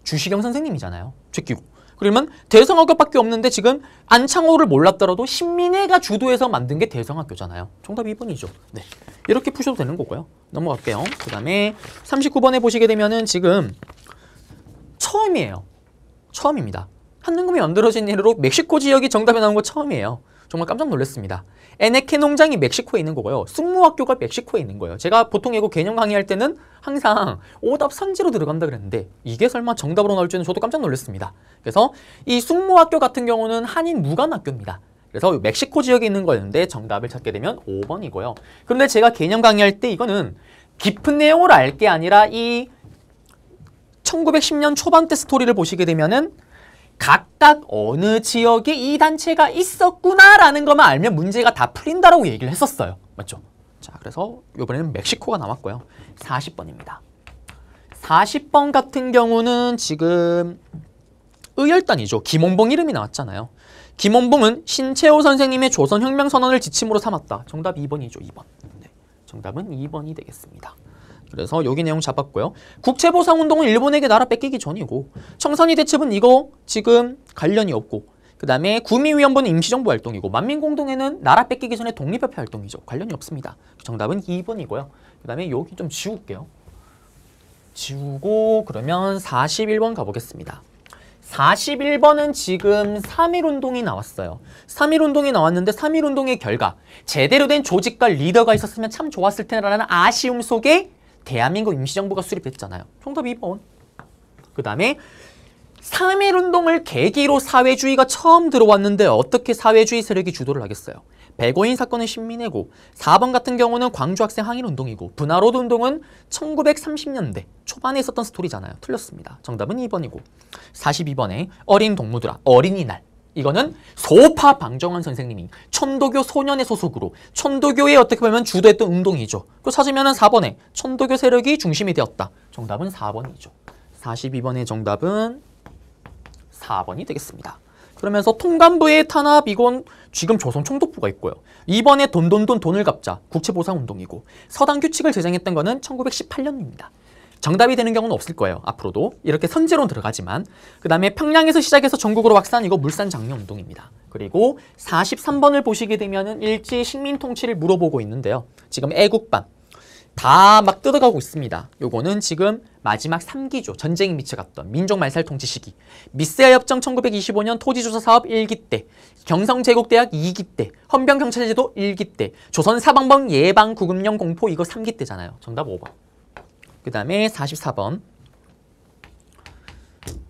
주시경 선생님이잖아요. 제끼고 그러면 대성학교밖에 없는데 지금 안창호를 몰랐더라도 신민회가 주도해서 만든 게 대성학교잖아요. 정답이 2번이죠. 네. 이렇게 푸셔도 되는 거고요. 넘어갈게요. 그 다음에 39번에 보시게 되면은 지금 처음이에요. 처음입니다. 한눈금이 만들어진 일로 멕시코 지역이 정답에 나온 거 처음이에요. 정말 깜짝 놀랐습니다. 에네케 농장이 멕시코에 있는 거고요. 숙무학교가 멕시코에 있는 거예요. 제가 보통 예고 개념 강의할 때는 항상 오답 상지로 들어간다 그랬는데 이게 설마 정답으로 나올 줄은 저도 깜짝 놀랐습니다. 그래서 이숙무학교 같은 경우는 한인 무관학교입니다. 그래서 멕시코 지역에 있는 거였는데 정답을 찾게 되면 5번이고요. 그런데 제가 개념 강의할 때 이거는 깊은 내용을 알 게 아니라 이 1910년 초반때 스토리를 보시게 되면은 각각 어느 지역에 이 단체가 있었구나라는 것만 알면 문제가 다 풀린다라고 얘기를 했었어요. 맞죠? 자, 그래서 이번에는 멕시코가 남았고요. 40번입니다. 40번 같은 경우는 지금 의열단이죠. 김원봉 이름이 나왔잖아요. 김원봉은 신채호 선생님의 조선혁명선언을 지침으로 삼았다. 정답 2번이죠. 2번. 네. 정답은 2번이 되겠습니다. 그래서 여기 내용 잡았고요. 국채보상운동은 일본에게 나라 뺏기기 전이고 청산이 대첩은 이거 지금 관련이 없고 그 다음에 구미위원부는 임시정부 활동이고 만민공동회는 나라 뺏기기 전에 독립협회 활동이죠. 관련이 없습니다. 그 정답은 2번이고요. 그 다음에 여기 좀 지울게요. 지우고 그러면 41번 가보겠습니다. 41번은 지금 3.1운동이 나왔어요. 3.1운동이 나왔는데 3.1운동의 결과 제대로 된 조직과 리더가 있었으면 참 좋았을 텐데라는 아쉬움 속에 대한민국 임시정부가 수립했잖아요. 정답 2번. 그 다음에 3.1운동을 계기로 사회주의가 처음 들어왔는데 어떻게 사회주의 세력이 주도를 하겠어요? 백오인 사건은 신민해고 4번 같은 경우는 광주학생 항일운동이고 분화로드 운동은 1930년대 초반에 있었던 스토리잖아요. 틀렸습니다. 정답은 2번이고 42번에 어린 동무들아 어린이날 이거는 소파 방정환 선생님이 천도교 소년의 소속으로 천도교의 어떻게 보면 주도했던 운동이죠. 그 찾으면 4번에 천도교 세력이 중심이 되었다. 정답은 4번이죠. 42번의 정답은 4번이 되겠습니다. 그러면서 통감부의 탄압 이건 지금 조선 총독부가 있고요. 이번에 돈돈돈 돈을 갚자 국채보상운동이고 서당 규칙을 제정했던 것은 1918년입니다. 정답이 되는 경우는 없을 거예요. 앞으로도. 이렇게 선제로 들어가지만 그 다음에 평양에서 시작해서 전국으로 확산 이거 물산 장려 운동입니다. 그리고 43번을 보시게 되면은 일제 식민 통치를 물어보고 있는데요. 지금 애국반다 막 뜯어가고 있습니다. 요거는 지금 마지막 3기죠 전쟁이 미쳐갔던 민족 말살 통치 시기 미스야 협정 1925년 토지조사 사업 1기 때 경성제국대학 2기 때 헌병경찰제도 1기 때 조선 사방범 예방 구금령 공포 이거 3기 때잖아요. 정답 5번. 그 다음에 44번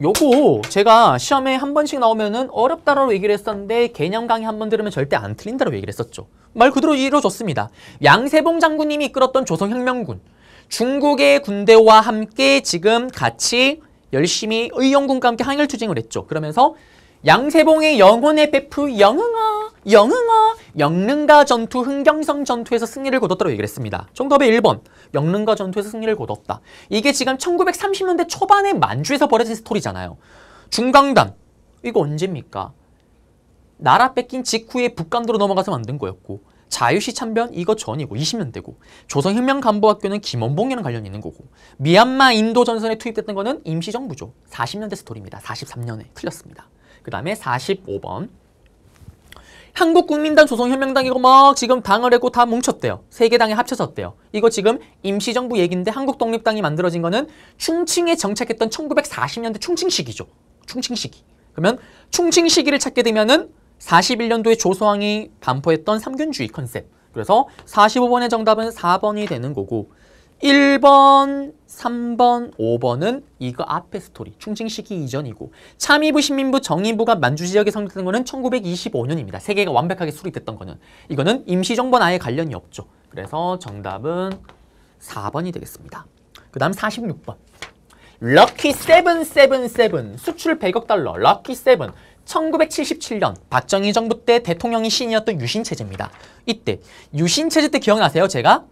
요거 제가 시험에 한 번씩 나오면은 어렵다라고 얘기를 했었는데 개념 강의 한 번 들으면 절대 안 틀린다라고 얘기를 했었죠. 말 그대로 이루어졌습니다. 양세봉 장군님이 이끌었던 조선혁명군 중국의 군대와 함께 지금 같이 열심히 의용군과 함께 항일투쟁을 했죠. 그러면서 양세봉의 영혼의 베프 영흥아 영흥아 영릉가 전투 흥경성 전투에서 승리를 거뒀다고 얘기를 했습니다. 정답의 1번 영릉가 전투에서 승리를 거뒀다. 이게 지금 1930년대 초반에 만주에서 벌어진 스토리잖아요. 중강단 이거 언제입니까? 나라 뺏긴 직후에 북간도로 넘어가서 만든 거였고 자유시 참변 이거 전이고 20년대고 조선혁명 간부학교는 김원봉이랑 관련이 있는 거고 미얀마 인도 전선에 투입됐던 거는 임시정부죠. 40년대 스토리입니다. 43년에 틀렸습니다. 그 다음에 45번 한국국민당, 조선혁명당 이고막 지금 당을 했고 다 뭉쳤대요. 세개 당이 합쳐졌대요. 이거 지금 임시정부 얘긴데 한국독립당이 만들어진 거는 충칭에 정착했던 1940년대 충칭 시기죠. 충칭 시기. 그러면 충칭 시기를 찾게 되면은 41년도에 조소왕이 반포했던 삼균주의 컨셉. 그래서 45번의 정답은 4번이 되는 거고 1번, 3번, 5번은 이거 앞에 스토리, 충칭시기 이전이고 참의부, 신민부, 정의부가 만주 지역에 성립된 거는 1925년입니다. 세계가 완벽하게 수립됐던 거는. 이거는 임시정부와 아예 관련이 없죠. 그래서 정답은 4번이 되겠습니다. 그 다음 46번. 럭키 세븐 세븐 세븐 수출 100억 달러 럭키 세븐 1977년 박정희 정부 때 대통령이 신이었던 유신체제입니다. 이때 유신체제 때 기억나세요? 제가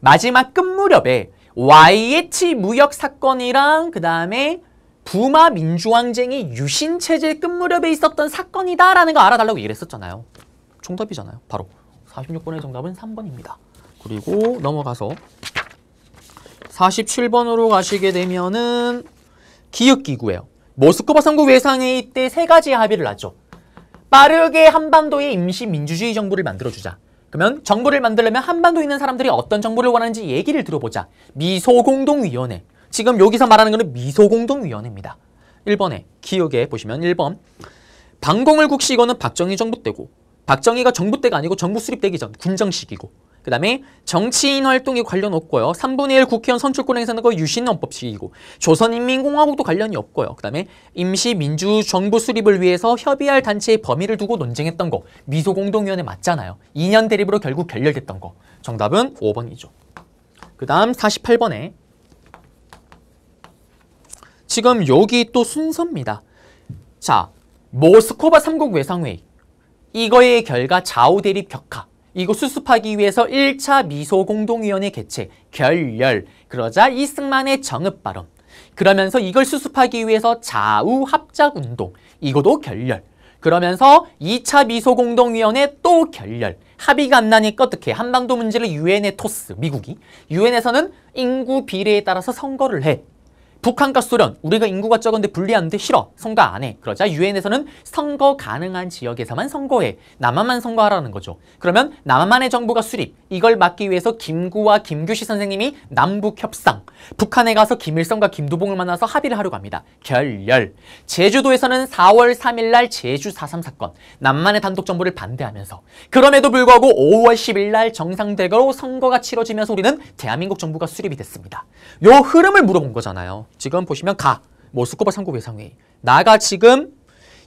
마지막 끝 무렵에 YH 무역 사건이랑 그 다음에 부마 민주항쟁이 유신체제 끝 무렵에 있었던 사건이다라는 거 알아달라고 얘기를 했었잖아요. 정답이잖아요. 바로 46번의 정답은 3번입니다. 그리고 넘어가서 47번으로 가시게 되면은 기역기구예요. 모스크바 선거 외상회의 때 세 가지 합의를 하죠. 빠르게 한반도의 임시 민주주의 정부를 만들어주자. 그러면 정부를 만들려면 한반도에 있는 사람들이 어떤 정부를 원하는지 얘기를 들어보자. 미소공동위원회. 지금 여기서 말하는 거는 미소공동위원회입니다. 1번에 기억해 보시면 1번 방공을 국시 이거는 박정희 정부 때고 박정희가 정부 때가 아니고 정부 수립되기 전 군정 시기고 그 다음에 정치인 활동에 관련 없고요. 3분의 1 국회의원 선출권 행사는 거 유신헌법식이고 조선인민공화국도 관련이 없고요. 그 다음에 임시민주정부 수립을 위해서 협의할 단체의 범위를 두고 논쟁했던 거 미소공동위원회 맞잖아요. 2년 대립으로 결국 결렬됐던 거 정답은 5번이죠. 그 다음 48번에 지금 여기 또 순서입니다. 자, 모스코바 3국 외상회의 이거의 결과 좌우 대립 격하 이거 수습하기 위해서 1차 미소공동위원회 개최, 결렬, 그러자 이승만의 정읍 발언. 그러면서 이걸 수습하기 위해서 좌우합작운동, 이것도 결렬. 그러면서 2차 미소공동위원회 또 결렬. 합의가 안 나니까 어떻게 한반도 문제를 유엔에 토스, 미국이. 유엔에서는 인구 비례에 따라서 선거를 해. 북한과 소련 우리가 인구가 적은데 불리한데 싫어 선거 안해 그러자 유엔에서는 선거 가능한 지역에서만 선거해 남한만 선거하라는 거죠 그러면 남한만의 정부가 수립 이걸 막기 위해서 김구와 김규시 선생님이 남북 협상 북한에 가서 김일성과 김두봉을 만나서 합의를 하려고 합니다 결렬 제주도에서는 4월 3일날 제주 4.3 사건 남한의 단독 정부를 반대하면서 그럼에도 불구하고 5월 10일날 정상대거로 선거가 치러지면서 우리는 대한민국 정부가 수립이 됐습니다 요 흐름을 물어본 거잖아요 지금 보시면 가 모스크바 뭐 상국 외상회의 나가 지금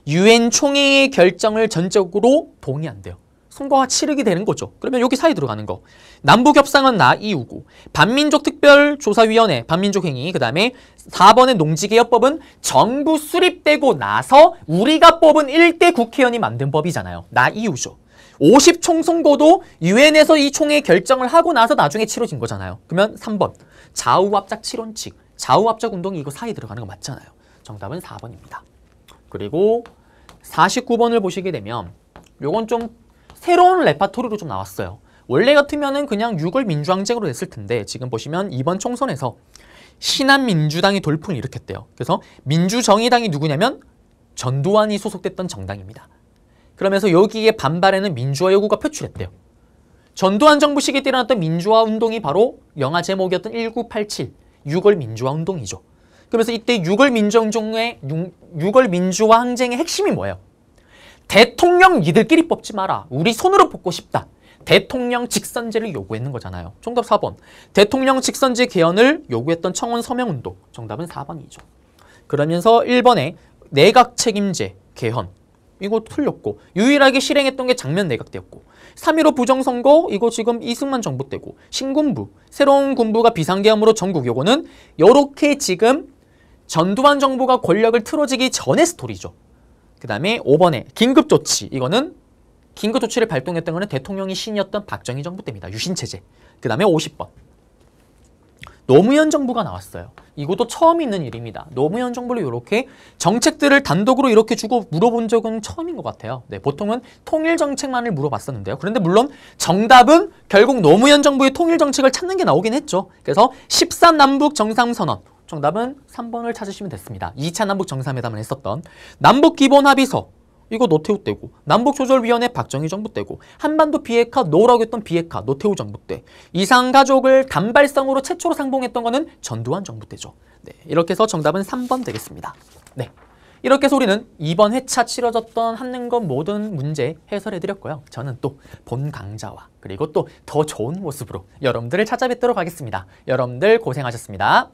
유엔 총회의 결정을 전적으로 동의 안 돼요. 선거가 치르게 되는 거죠. 그러면 여기 사이 들어가는 거. 남북협상은 나 이유고 반민족 특별조사위원회 반민족행위 그 다음에 4번의 농지개혁법은 정부 수립되고 나서 우리가 뽑은 1대 국회의원이 만든 법이잖아요. 나 이유죠. 50총 선거도 유엔에서 이 총회 결정을 하고 나서 나중에 치러진 거잖아요. 그러면 3번 좌우합작 7원칙 좌우압적 운동이 이거 사이 에 들어가는 거 맞잖아요. 정답은 4번입니다. 그리고 49번을 보시게 되면 요건 좀 새로운 레파토리로 좀 나왔어요. 원래 같으면은 그냥 6월 민주항쟁으로 됐을 텐데 지금 보시면 이번 총선에서 신한민주당이 돌풍을 일으켰대요. 그래서 민주정의당이 누구냐면 전두환이 소속됐던 정당입니다. 그러면서 여기에 반발에는 민주화 요구가 표출했대요. 전두환 정부 시기때 일어났던 민주화 운동이 바로 영화 제목이었던 1987 6월 민주화 운동이죠. 그러면서 이때 6월 민주항쟁의 6, 월 민주화 항쟁의 핵심이 뭐예요? 대통령 니들끼리 뽑지 마라. 우리 손으로 뽑고 싶다. 대통령 직선제를 요구했는 거잖아요. 정답 4번. 대통령 직선제 개헌을 요구했던 청원 서명운동. 정답은 4번이죠. 그러면서 1번에 내각 책임제 개헌, 이거 틀렸고 유일하게 실행했던 게 장면 내각대였고 3.15 부정선거 이거 지금 이승만 정부 때고 신군부 새로운 군부가 비상계엄으로 전국 요거는 요렇게 지금 전두환 정부가 권력을 틀어지기 전의 스토리죠. 그 다음에 5번에 긴급조치 이거는 긴급조치를 발동했던 거는 대통령이 신이었던 박정희 정부 때입니다. 유신체제. 그 다음에 50번 노무현 정부가 나왔어요. 이것도 처음 있는 일입니다. 노무현 정부를 이렇게 정책들을 단독으로 이렇게 주고 물어본 적은 처음인 것 같아요. 네, 보통은 통일 정책만을 물어봤었는데요. 그런데 물론 정답은 결국 노무현 정부의 통일 정책을 찾는 게 나오긴 했죠. 그래서 13 남북 정상선언 정답은 3번을 찾으시면 됐습니다. 2차 남북 정상회담을 했었던 남북 기본 합의서 이거 노태우 때고 남북조절위원회 박정희 정부 때고 한반도 비핵화 노라고 했던 비핵화 노태우 정부 때 이상가족을 단발성으로 최초로 상봉했던 거는 전두환 정부 때죠. 네, 이렇게 해서 정답은 3번 되겠습니다. 네, 이렇게 해서 우리는 이번 회차 치러졌던 한능검 모든 문제 해설해드렸고요. 저는 또 본 강좌와 그리고 또 더 좋은 모습으로 여러분들을 찾아뵙도록 하겠습니다. 여러분들 고생하셨습니다.